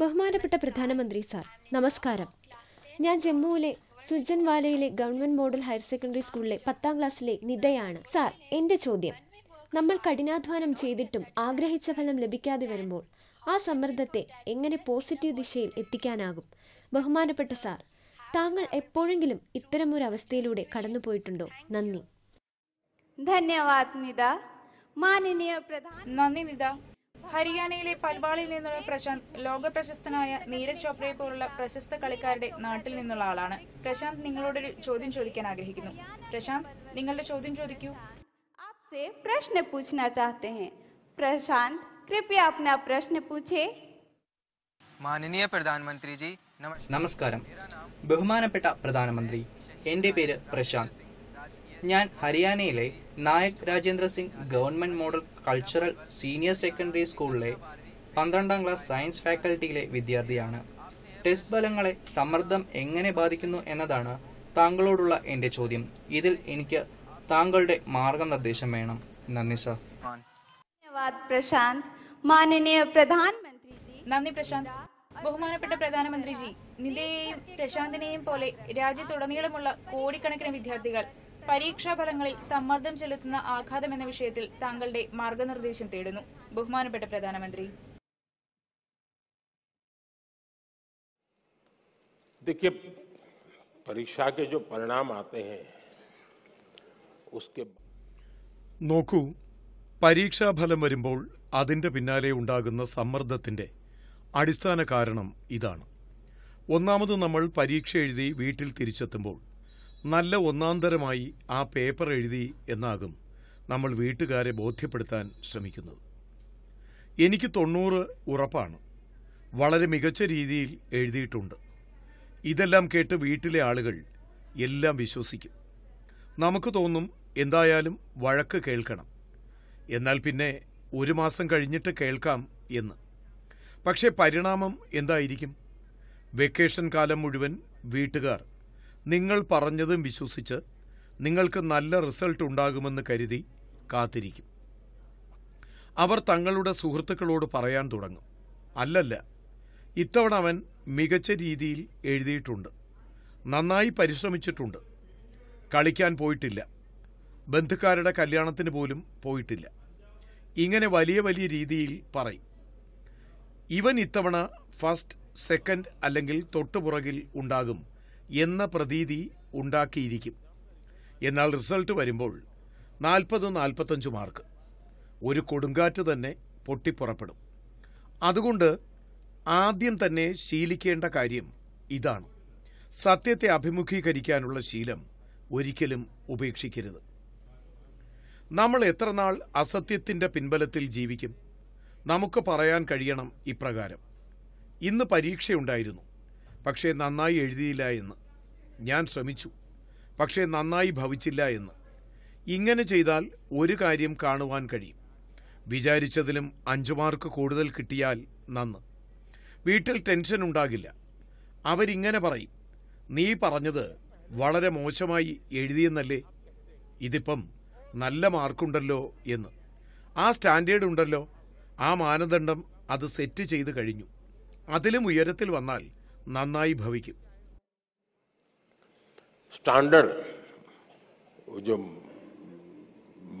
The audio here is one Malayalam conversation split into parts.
ബഹുമാനപ്പെട്ട പ്രധാനമന്ത്രി സാർ നമസ്കാരം ഞാൻ ജമ്മുവിലെ സുജൻവാലയിലെ ഗവൺമെന്റ് മോഡൽ ഹയർ സെക്കൻഡറി സ്കൂളിലെ പത്താം ക്ലാസ്സിലെ നിതയാണ് സാർ എൻ്റെ ചോദ്യം നമ്മൾ കഠിനാധ്വാനം ചെയ്തിട്ടും ആഗ്രഹിച്ച ഫലം ലഭിക്കാതെ വരുമ്പോൾ ആ സമ്മർദ്ദത്തെ എങ്ങനെ പോസിറ്റീവ് ദിശയിൽ എത്തിക്കാനാകും ബഹുമാനപ്പെട്ട സാർ താങ്കൾ എപ്പോഴെങ്കിലും ഇത്തരമൊരു അവസ്ഥയിലൂടെ കടന്നുപോയിട്ടുണ്ടോ നന്ദി ധന്യവാദ് നിത മാനനീയ പ്രധാന നന്ദി നിത ഹരിയാനയിലെ പൽവാളിൽ നിന്നുള്ള പ്രശാന്ത് ലോക പ്രശസ്തനായ നീരജ് ചോപ്രയെ പോലുള്ള പ്രശസ്ത കളിക്കാരുടെ നാട്ടിൽ നിന്നുള്ള ആളാണ് പ്രശാന്ത് നിങ്ങളോടൊരു ചോദ്യം ചോദിക്കാൻ ആഗ്രഹിക്കുന്നു പ്രശാന്ത് നിങ്ങളുടെ ചോദ്യം ചോദിക്കൂ പ്രശ്ന प्रश्न पूछना चाहते മാനനീയ പ്രധാനമന്ത്രി നമസ്കാരം ബഹുമാനപ്പെട്ട പ്രധാനമന്ത്രി എന്റെ പേര് പ്രശാന്ത് ഞാൻ ഹരിയാനയിലെ Nayak Rajendra Singh government model cultural senior secondary സ്കൂളിലെ പന്ത്രണ്ടാം ക്ലാസ് സയൻസ് ഫാക്കൽറ്റിയിലെ വിദ്യാർത്ഥിയാണ് ടെസ്റ്റ് ഫലങ്ങളെ സമ്മർദ്ദം എങ്ങനെ ബാധിക്കുന്നു എന്നതാണ് താങ്കളോടുള്ള എൻ്റെ ചോദ്യം ഇതിൽ എനിക്ക് താങ്കളുടെ മാർഗനിർദ്ദേശം വേണം നന്ദി സർ പ്രശാന്ത് മാനനീയ പ്രധാനമന്ത്രി നന്ദി പ്രശാന്ത് ബഹുമാനപ്പെട്ട പ്രധാനമന്ത്രിജി നിന്റെയും പ്രശാന്തിനെയും പോലെ രാജ്യത്തുടനീളമുള്ള കോടിക്കണക്കിന് വിദ്യാർത്ഥികൾ ഫലങ്ങളിൽ സമ്മർദ്ദം ചെലുത്തുന്ന ആഘാതം എന്ന വിഷയത്തിൽ താങ്കളുടെ മാർഗനിർദ്ദേശം തേടുന്നു ബഹുമാനപ്പെട്ട പ്രധാനമന്ത്രി देखिए परीक्षा के जो परिणाम आते हैं उसके വരുമ്പോൾ അതിന്റെ പിന്നാലെ ഉണ്ടാകുന്ന സമ്മർദ്ദത്തിന്റെ അടിസ്ഥാന കാരണം ഇതാണ് ഒന്നാമത് നമ്മൾ പരീക്ഷ എഴുതി വീട്ടിൽ തിരിച്ചെത്തുമ്പോൾ നല്ല ഒന്നാന്തരമായി ആ പേപ്പർ എഴുതി എന്നാകും നമ്മൾ വീട്ടുകാരെ ബോധ്യപ്പെടുത്താൻ ശ്രമിക്കുന്നത് എനിക്ക് തൊണ്ണൂറ് ഉറപ്പാണ് വളരെ മികച്ച രീതിയിൽ എഴുതിയിട്ടുണ്ട് ഇതെല്ലാം കേട്ട് വീട്ടിലെ ആളുകൾ എല്ലാം വിശ്വസിക്കും നമുക്ക് തോന്നും എന്തായാലും വഴക്ക് കേൾക്കണം എന്നാൽ പിന്നെ ഒരു മാസം കഴിഞ്ഞിട്ട് കേൾക്കാം എന്ന് പക്ഷേ പരിണാമം എന്തായിരിക്കും വെക്കേഷൻ കാലം മുഴുവൻ വീട്ടുകാർ നിങ്ങൾ പറഞ്ഞതും വിശ്വസിച്ച് നിങ്ങൾക്ക് നല്ല റിസൾട്ട് ഉണ്ടാകുമെന്ന് കരുതി കാത്തിരിക്കും അവർ തങ്ങളുടെ സുഹൃത്തുക്കളോട് പറയാൻ തുടങ്ങും അല്ലല്ല ഇത്തവണ അവൻ മികച്ച രീതിയിൽ എഴുതിയിട്ടുണ്ട് നന്നായി പരിശ്രമിച്ചിട്ടുണ്ട് കളിക്കാൻ പോയിട്ടില്ല ബന്ധുക്കാരുടെ കല്യാണത്തിന് പോലും പോയിട്ടില്ല ഇങ്ങനെ വലിയ വലിയ രീതിയിൽ പറയും ഇവൻ ഇത്തവണ ഫസ്റ്റ് സെക്കൻഡ് അല്ലെങ്കിൽ തൊട്ടുപുറകിൽ ഉണ്ടാകും എന്ന പ്രതീതി ഉണ്ടാക്കിയിരിക്കും എന്നാൽ റിസൾട്ട് വരുമ്പോൾ നാൽപ്പത് നാൽപ്പത്തഞ്ച് മാർക്ക് ഒരു കൊടുങ്കാറ്റ് തന്നെ പൊട്ടിപ്പുറപ്പെടും അതുകൊണ്ട് ആദ്യം തന്നെ ശീലിക്കേണ്ട കാര്യം ഇതാണ് സത്യത്തെ അഭിമുഖീകരിക്കാനുള്ള ശീലം ഒരിക്കലും ഉപേക്ഷിക്കരുത് നമ്മൾ എത്രനാൾ നാൾ അസത്യത്തിൻ്റെ പിൻബലത്തിൽ ജീവിക്കും നമുക്ക് പറയാൻ കഴിയണം ഇപ്രകാരം ഇന്ന് പരീക്ഷയുണ്ടായിരുന്നു പക്ഷേ നന്നായി എഴുതിയില്ല എന്ന് ഞാൻ ശ്രമിച്ചു പക്ഷേ നന്നായി ഭവിച്ചില്ല എന്ന് ഇങ്ങനെ ചെയ്താൽ ഒരു കാര്യം കാണുവാൻ കഴിയും വിചാരിച്ചതിലും അഞ്ചു മാർക്ക് കൂടുതൽ കിട്ടിയാൽ നന്ന് വീട്ടിൽ ടെൻഷൻ ഉണ്ടാകില്ല അവരിങ്ങനെ പറയും നീ പറഞ്ഞത് വളരെ മോശമായി എഴുതിയെന്നല്ലേ ഇതിപ്പം നല്ല മാർക്കുണ്ടല്ലോ എന്ന് ആ സ്റ്റാൻഡേർഡ് ഉണ്ടല്ലോ ആ മാനദണ്ഡം അത് സെറ്റ് ചെയ്ത് കഴിഞ്ഞു അതിലും ഉയരത്തിൽ വന്നാൽ നന്നായി ഭവിക്കും स्टैंडर्ड जो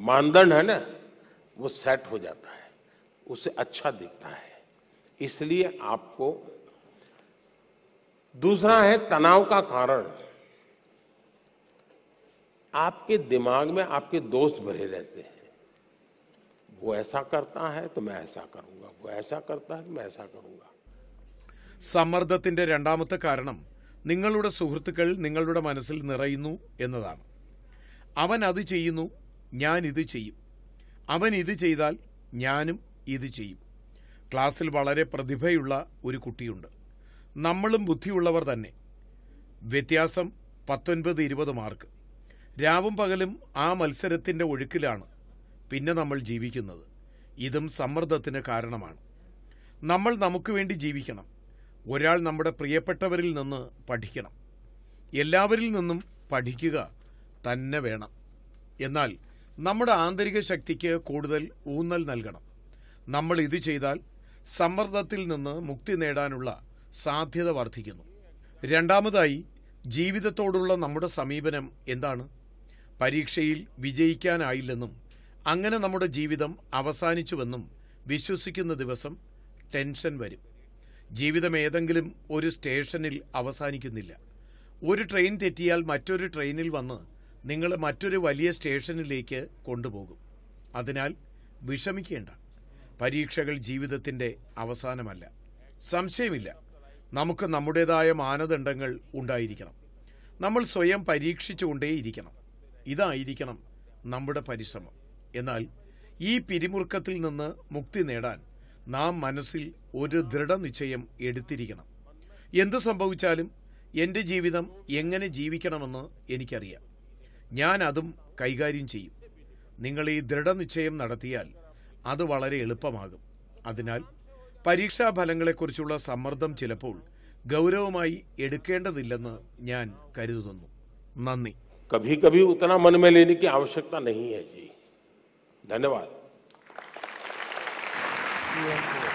मानदंड है ना वो सेट हो जाता है उसे अच्छा दिखता है इसलिए आपको दूसरा है तनाव का कारण आपके दिमाग में आपके दोस्त भरे रहते हैं वो ऐसा करता है तो मैं ऐसा करूंगा वो ऐसा करता है तो मैं ऐसा करूंगा സമ്മർദ്ദത്തിൻ്റെ രണ്ടാമത്തെ കാരണം നിങ്ങളുടെ സുഹൃത്തുക്കൾ നിങ്ങളുടെ മനസ്സിൽ നിറയുന്നു എന്നതാണ് അവൻ അത് ചെയ്യുന്നു ഞാൻ ഇത് ചെയ്യും അവൻ ഇത് ചെയ്താൽ ഞാനും ഇത് ചെയ്യും ക്ലാസ്സിൽ വളരെ പ്രതിഭയുള്ള ഒരു കുട്ടിയുണ്ട് നമ്മളും ബുദ്ധിയുള്ളവർ തന്നെ വ്യത്യാസം പത്തൊൻപത് ഇരുപത് മാർക്ക് രാവും പകലും ആ മത്സരത്തിൻ്റെ ഒഴുക്കിലാണ് പിന്നെ നമ്മൾ ജീവിക്കുന്നത് ഇതും സമ്മർദ്ദത്തിന് കാരണമാണ് നമ്മൾ നമുക്ക് വേണ്ടി ജീവിക്കണം ഒരാൾ നമ്മുടെ പ്രിയപ്പെട്ടവരിൽ നിന്ന് പഠിക്കണം എല്ലാവരിൽ നിന്നും പഠിക്കുക തന്നെ വേണം എന്നാൽ നമ്മുടെ ആന്തരിക ശക്തിക്ക് കൂടുതൽ ഊന്നൽ നൽകണം നമ്മൾ ഇത് ചെയ്താൽ സമ്മർദ്ദത്തിൽ നിന്ന് മുക്തി നേടാനുള്ള സാധ്യത വർദ്ധിക്കുന്നു രണ്ടാമതായി ജീവിതത്തോടുള്ള നമ്മുടെ സമീപനം എന്താണ് പരീക്ഷയിൽ വിജയിക്കാനായില്ലെന്നും അങ്ങനെ നമ്മുടെ ജീവിതം അവസാനിച്ചുവെന്നും വിശ്വസിക്കുന്ന ദിവസം ടെൻഷൻ വരും ജീവിതം ഏതെങ്കിലും ഒരു സ്റ്റേഷനിൽ അവസാനിക്കുന്നില്ല ഒരു ട്രെയിൻ തെറ്റിയാൽ മറ്റൊരു ട്രെയിനിൽ വന്ന് നിങ്ങൾ മറ്റൊരു വലിയ സ്റ്റേഷനിലേക്ക് കൊണ്ടുപോകും അതിനാൽ വിഷമിക്കേണ്ട പരീക്ഷകൾ ജീവിതത്തിൻ്റെ അവസാനമല്ല സംശയമില്ല നമുക്ക് നമ്മുടേതായ മാനദണ്ഡങ്ങൾ ഉണ്ടായിരിക്കണം നമ്മൾ സ്വയം പരീക്ഷിച്ചുകൊണ്ടേയിരിക്കണം ഇതായിരിക്കണം നമ്മുടെ പരിശ്രമം എന്നാൽ ഈ പിരിമുറുക്കത്തിൽ നിന്ന് മുക്തി നേടാൻ നാം മനസ്സിൽ ഒരു ദൃഢനിശ്ചയം എടുത്തിരിക്കണം എന്ത് സംഭവിച്ചാലും എൻ്റെ ജീവിതം എങ്ങനെ ജീവിക്കണമെന്ന് എനിക്കറിയാം ഞാൻ അതും കൈകാര്യം ചെയ്യും നിങ്ങൾ ഈ ദൃഢനിശ്ചയം നടത്തിയാൽ അത് വളരെ എളുപ്പമാകും അതിനാൽ പരീക്ഷാ ഫലങ്ങളെക്കുറിച്ചുള്ള സമ്മർദ്ദം ചിലപ്പോൾ ഗൗരവമായി എടുക്കേണ്ടതില്ലെന്ന് ഞാൻ കരുതുന്നു നന്ദി കഭി കഭി ഉത്തന മനമേലേനിക്ക് ആവശ്യകത നീ ഹൈ ജി ധന്യവാദ് Yes,